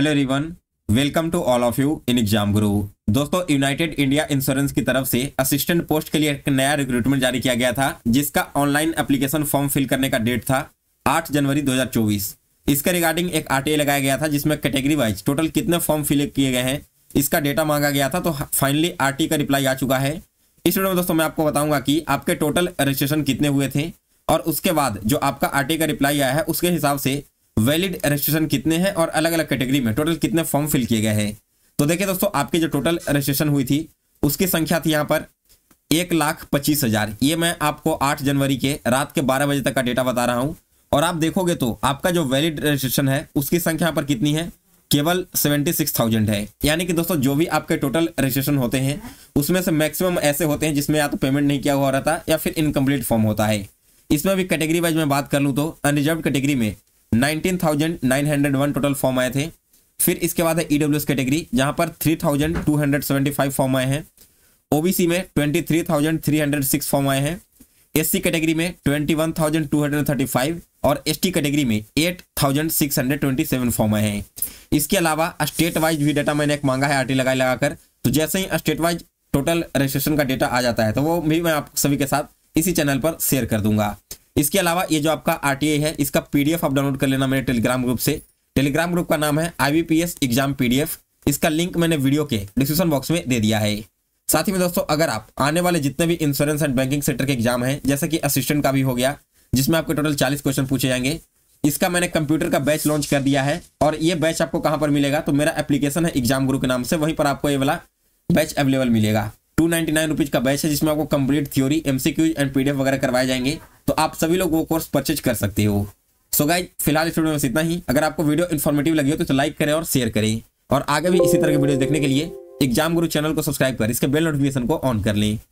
hello रिवन welcome to all of you in exam Guru दोस्तों United India insurance की तरफ से असिस्टेंट पोस्ट के लिए एक नया रिक्रूटमेंट जारी किया गया था जिसका ऑनलाइन एप्लीकेशन फॉर्म फिल करने का डेट था 8 जनवरी 2024 इसके रिगार्डिंग एक आर लगाया गया था जिसमें कैटेगरी वाइज टोटल कितने फॉर्म फिल किए गए हैं इसका डेटा मांगा गया था तो फाइनली आर का रिप्लाई आ चुका है इस वीडियो में दोस्तों मैं आपको बताऊंगा कि आपके टोटल रजिस्ट्रेशन कितने हुए थे और उसके बाद जो आपका आर का रिप्लाई आया है उसके हिसाब से वैलिड रजिस्ट्रेशन कितने हैं और अलग अलग कैटेगरी में टोटल कितने फॉर्म फिल किए गए हैं तो देखिए दोस्तों आपकी जो टोटल रजिस्ट्रेशन हुई थी उसकी संख्या थी यहाँ पर एक लाख पच्चीस हजार ये मैं आपको आठ जनवरी के रात के बारह बजे तक का डेटा बता रहा हूँ और आप देखोगे तो आपका जो वैलिड रजिस्ट्रेशन है उसकी संख्या यहाँ पर कितनी है केवल सेवेंटी सिक्स थाउजेंड है यानी कि दोस्तों जो भी आपके टोटल रजिस्ट्रेशन होते हैं उसमें से मैक्सिमम ऐसे होते हैं जिसमें या तो पेमेंट नहीं किया हुआ रहता या फिर इनकम्प्लीट फॉर्म होता है इसमें भी कैटेगरी वाइज मैं बात कर लूँ तो अनरिजर्व कैटेगरी में 19,901 टोटल फॉर्म आए थे फिर इसके बाद है ई डब्ल्यू एस कैटेगरी जहाँ पर 3,275 फॉर्म आए हैं ओबीसी में 23,306 फॉर्म आए हैं एससी कैटेगरी में 21,235 और एसटी कैटेगरी में 8,627 फॉर्म आए हैं इसके अलावा स्टेट वाइज भी डाटा मैंने एक मांगा है आरटी लगाई लगाकर तो जैसे ही स्टेट वाइज टोटल रजिस्ट्रेशन का डेटा आ जाता है तो वो भी मैं आप सभी के साथ इसी चैनल पर शेयर कर दूंगा इसके अलावा ये जो आपका आर है इसका पीडीएफ आप डाउनलोड कर लेना मेरे टेलीग्राम ग्रुप से टेलीग्राम ग्रुप का नाम है आई एग्जाम पीडीएफ इसका लिंक मैंने वीडियो के डिस्क्रिप्शन बॉक्स में दे दिया है साथ ही में दोस्तों अगर आप आने वाले जितने भी इंश्योरेंस एंड बैंकिंग सेक्टर के एग्जाम हैं जैसे कि असिस्टेंट का भी हो गया जिसमें आपके टोटल चालीस क्वेश्चन पूछे जाएंगे इसका मैंने कंप्यूटर का बैच लॉन्च कर दिया है और ये बैच आपको कहाँ पर मिलेगा तो मेरा एप्लीकेशन है एग्जाम गुरु के नाम से वहीं पर आपको ये वाला बैच अवेलेबल मिलेगा टू नाइन्टी नाइन रुपीज़ का बैच है जिसमें आपको complete theory MCQ and PDF वगैरह करवाए जाएंगे आप सभी लोग वो कोर्स परचेज कर सकते हो सो गाइज फिलहाल इस वीडियो में इतना ही अगर आपको वीडियो इन्फॉर्मेटिव लगी हो तो, तो लाइक करें और शेयर करें और आगे भी इसी तरह के वीडियो देखने के लिए एग्जाम गुरु चैनल को सब्सक्राइब करें इसके बेल नोटिफिकेशन को ऑन कर लें